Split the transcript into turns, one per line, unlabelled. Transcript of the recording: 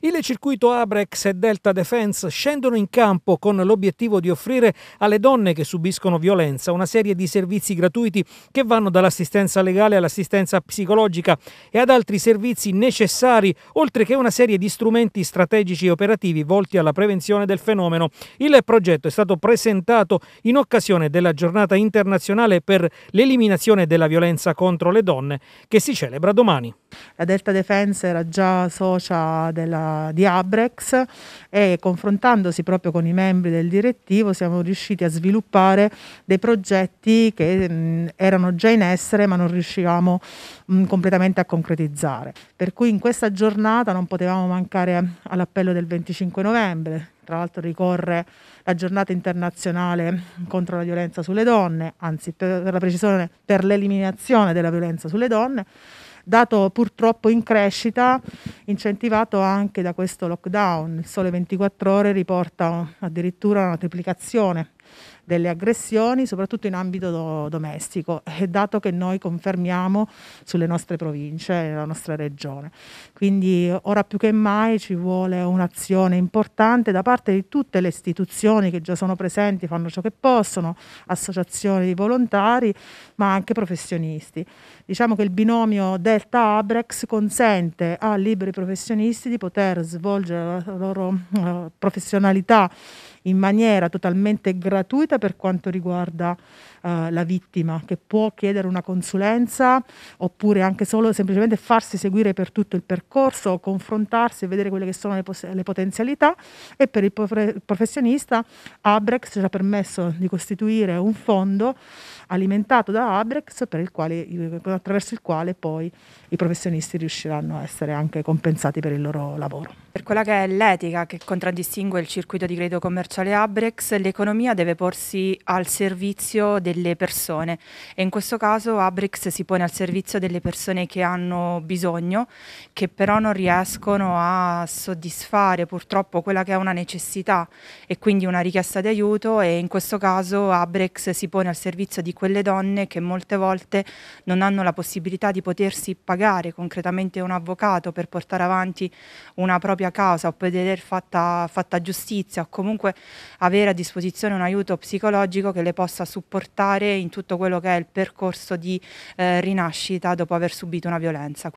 Il circuito Abrex e Delta Defense scendono in campo con l'obiettivo di offrire alle donne che subiscono violenza una serie di servizi gratuiti che vanno dall'assistenza legale all'assistenza psicologica e ad altri servizi necessari, oltre che una serie di strumenti strategici e operativi volti alla prevenzione del fenomeno. Il progetto è stato presentato in occasione della giornata internazionale per l'eliminazione della violenza contro le donne che si celebra domani.
La Delta Defense era già socia della di Abrex e confrontandosi proprio con i membri del direttivo siamo riusciti a sviluppare dei progetti che mh, erano già in essere ma non riuscivamo mh, completamente a concretizzare. Per cui in questa giornata non potevamo mancare all'appello del 25 novembre, tra l'altro ricorre la giornata internazionale contro la violenza sulle donne, anzi per la precisione per l'eliminazione della violenza sulle donne dato purtroppo in crescita, incentivato anche da questo lockdown. Il sole 24 ore riporta addirittura una triplicazione delle aggressioni, soprattutto in ambito do domestico, e dato che noi confermiamo sulle nostre province e nella nostra regione. Quindi ora più che mai ci vuole un'azione importante da parte di tutte le istituzioni che già sono presenti, fanno ciò che possono, associazioni di volontari, ma anche professionisti. Diciamo che il binomio deve offerta Abrex consente a liberi professionisti di poter svolgere la loro uh, professionalità in maniera totalmente gratuita per quanto riguarda eh, la vittima, che può chiedere una consulenza oppure anche solo semplicemente farsi seguire per tutto il percorso, confrontarsi e vedere quelle che sono le, pos- le potenzialità e per il professionista Abrex ci ha permesso di costituire un fondo alimentato da Abrex il quale, attraverso il quale poi i professionisti riusciranno a essere anche compensati per il loro lavoro.
Per quella che è l'etica che contraddistingue il circuito di credito commerciale, sociale Abrex, l'economia deve porsi al servizio delle persone e in questo caso Abrex si pone al servizio delle persone che hanno bisogno, che però non riescono a soddisfare purtroppo quella che è una necessità e quindi una richiesta di aiuto e in questo caso Abrex si pone al servizio di quelle donne che molte volte non hanno la possibilità di potersi pagare concretamente un avvocato per portare avanti una propria causa o per vedere fatta, fatta giustizia o comunque avere a disposizione un aiuto psicologico che le possa supportare in tutto quello che è il percorso di eh, rinascita dopo aver subito una violenza.